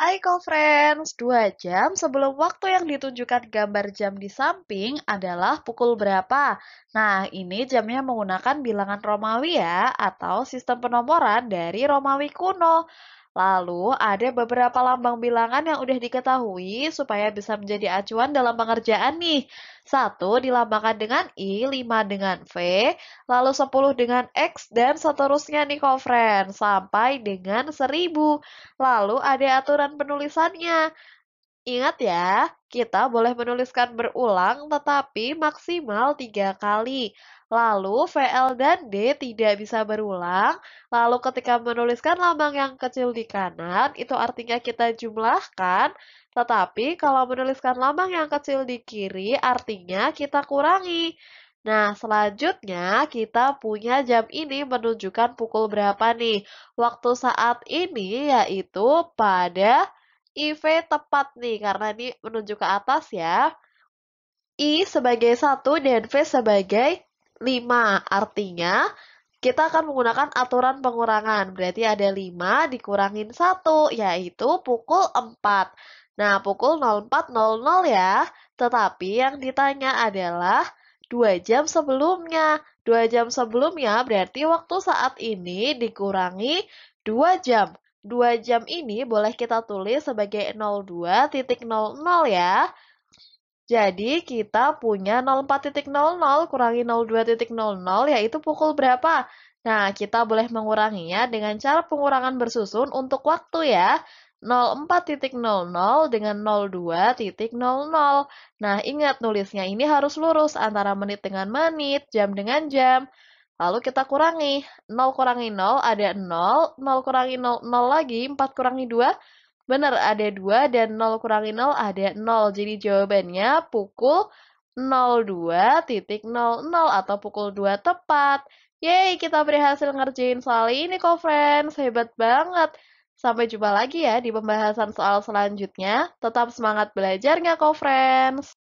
Hai co-friends, 2 jam sebelum waktu yang ditunjukkan gambar jam di samping adalah pukul berapa? Nah, ini jamnya menggunakan bilangan Romawi ya, atau sistem penomoran dari Romawi kuno. Lalu, ada beberapa lambang bilangan yang udah diketahui supaya bisa menjadi acuan dalam pengerjaan nih. Satu dilambangkan dengan I, 5 dengan V, lalu 10 dengan X, dan seterusnya nih friend, sampai dengan 1000. Lalu ada aturan penulisannya. Ingat ya, kita boleh menuliskan berulang tetapi maksimal tiga kali. Lalu VL dan D tidak bisa berulang. Lalu ketika menuliskan lambang yang kecil di kanan, itu artinya kita jumlahkan. Tetapi kalau menuliskan lambang yang kecil di kiri, artinya kita kurangi. Nah, selanjutnya kita punya jam ini menunjukkan pukul berapa nih. Waktu saat ini yaitu pada IV tepat nih karena ini menuju ke atas ya. I sebagai 1 dan V sebagai 5. Artinya kita akan menggunakan aturan pengurangan. Berarti ada 5 dikurangin 1 yaitu pukul 4. Nah, pukul 04.00 ya. Tetapi yang ditanya adalah 2 jam sebelumnya. 2 jam sebelumnya berarti waktu saat ini dikurangi 2 jam. 2 jam ini boleh kita tulis sebagai 02.00 ya. Jadi kita punya 04.00 kurangi 02.00 yaitu pukul berapa? Nah, kita boleh menguranginya dengan cara pengurangan bersusun untuk waktu ya. 04.00 dengan 02.00. Nah, ingat nulisnya ini harus lurus antara menit dengan menit, jam dengan jam. Lalu kita kurangi. 0 kurangi 0 ada 0, 0 kurangi 0, 0 lagi, 4 kurangi 2. Benar, ada 2 dan 0 kurangi 0 ada 0. Jadi jawabannya pukul 02.00 atau pukul 2 tepat. Yeay, kita berhasil ngerjain soal ini kok, friends. Hebat banget. Sampai jumpa lagi ya di pembahasan soal selanjutnya. Tetap semangat belajarnya kok, friends.